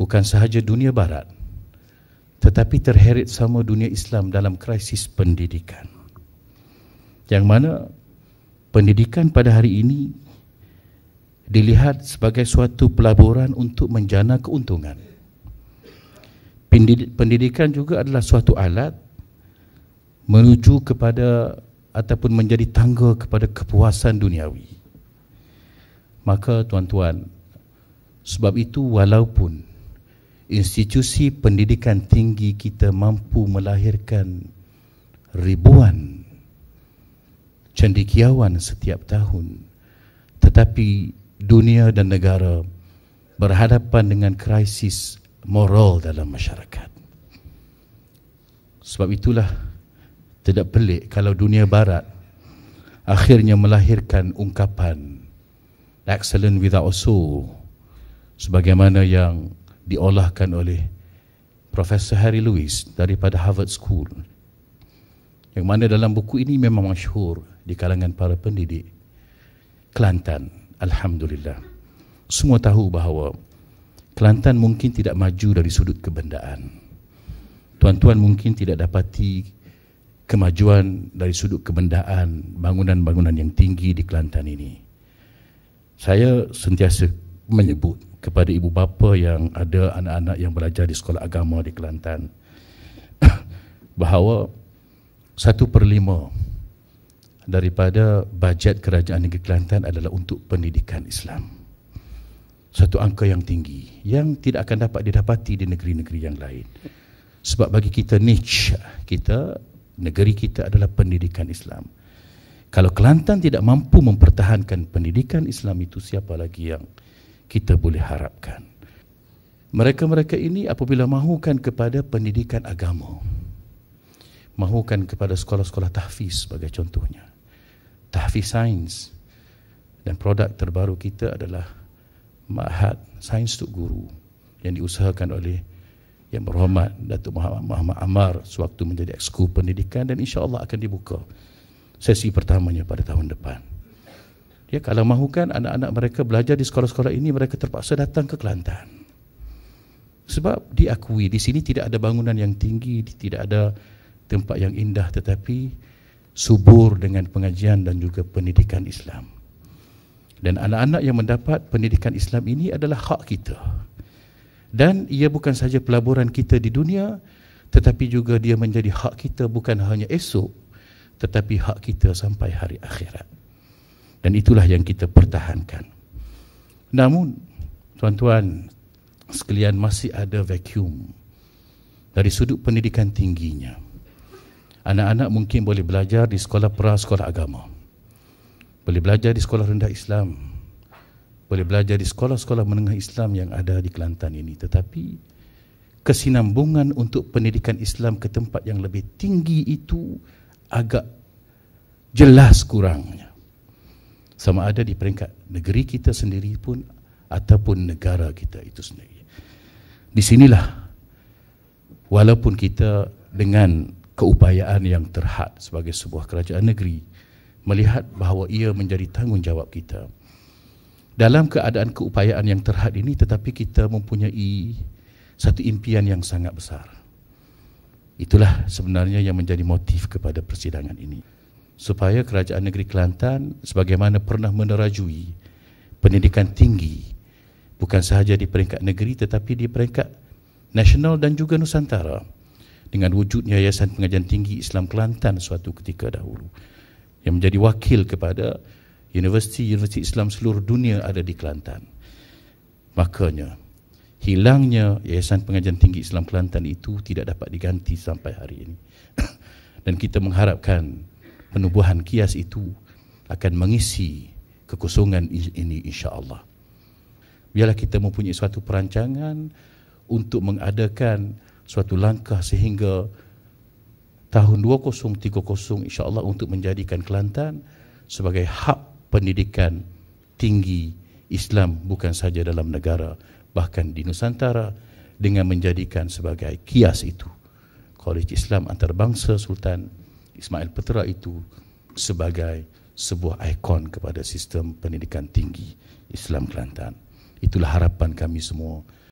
bukan sahaja dunia barat tetapi terheret sama dunia Islam dalam krisis pendidikan yang mana pendidikan pada hari ini dilihat sebagai suatu pelaburan untuk menjana keuntungan pendidikan juga adalah suatu alat menuju kepada ataupun menjadi tangga kepada kepuasan duniawi maka tuan-tuan sebab itu walaupun institusi pendidikan tinggi kita mampu melahirkan ribuan cendekiawan setiap tahun tetapi dunia dan negara berhadapan dengan krisis moral dalam masyarakat sebab itulah tidak pelik kalau dunia barat akhirnya melahirkan ungkapan excellent without a soul sebagaimana yang diolahkan oleh Profesor Harry Lewis daripada Harvard School yang mana dalam buku ini memang masyhur di kalangan para pendidik Kelantan alhamdulillah semua tahu bahawa Kelantan mungkin tidak maju dari sudut kebendaan tuan-tuan mungkin tidak dapati kemajuan dari sudut kebendaan bangunan-bangunan yang tinggi di Kelantan ini saya sentiasa menyebut kepada ibu bapa yang ada anak-anak yang belajar di sekolah agama di Kelantan bahawa satu per lima daripada bajet kerajaan negeri Kelantan adalah untuk pendidikan Islam satu angka yang tinggi yang tidak akan dapat didapati di negeri-negeri yang lain sebab bagi kita niche kita negeri kita adalah pendidikan Islam kalau Kelantan tidak mampu mempertahankan pendidikan Islam itu siapa lagi yang kita boleh harapkan. Mereka-mereka ini apabila mahukan kepada pendidikan agama, mahukan kepada sekolah-sekolah tahfiz sebagai contohnya, tahfiz sains, dan produk terbaru kita adalah Mahat Sains Tuk Guru yang diusahakan oleh yang berhormat Datuk Muhammad, Muhammad Amar sewaktu menjadi eksku pendidikan dan insya Allah akan dibuka sesi pertamanya pada tahun depan. Ya, kalau mahukan anak-anak mereka belajar di sekolah-sekolah ini, mereka terpaksa datang ke Kelantan. Sebab diakui di sini tidak ada bangunan yang tinggi, tidak ada tempat yang indah tetapi subur dengan pengajian dan juga pendidikan Islam. Dan anak-anak yang mendapat pendidikan Islam ini adalah hak kita. Dan ia bukan saja pelaburan kita di dunia tetapi juga dia menjadi hak kita bukan hanya esok tetapi hak kita sampai hari akhirat dan itulah yang kita pertahankan. Namun, tuan-tuan sekalian masih ada vacuum dari sudut pendidikan tingginya. Anak-anak mungkin boleh belajar di sekolah pra sekolah agama. Boleh belajar di sekolah rendah Islam. Boleh belajar di sekolah-sekolah menengah Islam yang ada di Kelantan ini. Tetapi kesinambungan untuk pendidikan Islam ke tempat yang lebih tinggi itu agak jelas kurangnya sama ada di peringkat negeri kita sendiri pun ataupun negara kita itu sendiri. Di sinilah walaupun kita dengan keupayaan yang terhad sebagai sebuah kerajaan negeri melihat bahawa ia menjadi tanggungjawab kita. Dalam keadaan keupayaan yang terhad ini tetapi kita mempunyai satu impian yang sangat besar. Itulah sebenarnya yang menjadi motif kepada persidangan ini supaya kerajaan negeri Kelantan sebagaimana pernah menerajui pendidikan tinggi bukan sahaja di peringkat negeri tetapi di peringkat nasional dan juga nusantara dengan wujudnya Yayasan Pengajian Tinggi Islam Kelantan suatu ketika dahulu yang menjadi wakil kepada universiti-universiti Islam seluruh dunia ada di Kelantan makanya hilangnya Yayasan Pengajian Tinggi Islam Kelantan itu tidak dapat diganti sampai hari ini dan kita mengharapkan penubuhan kias itu akan mengisi kekosongan ini insya-Allah. Biarlah kita mempunyai suatu perancangan untuk mengadakan suatu langkah sehingga tahun 2030 insya-Allah untuk menjadikan Kelantan sebagai hub pendidikan tinggi Islam bukan saja dalam negara bahkan di Nusantara dengan menjadikan sebagai kias itu. Kolej Islam Antarabangsa Sultan Ismail Petra itu sebagai sebuah ikon kepada sistem pendidikan tinggi Islam Kelantan. Itulah harapan kami semua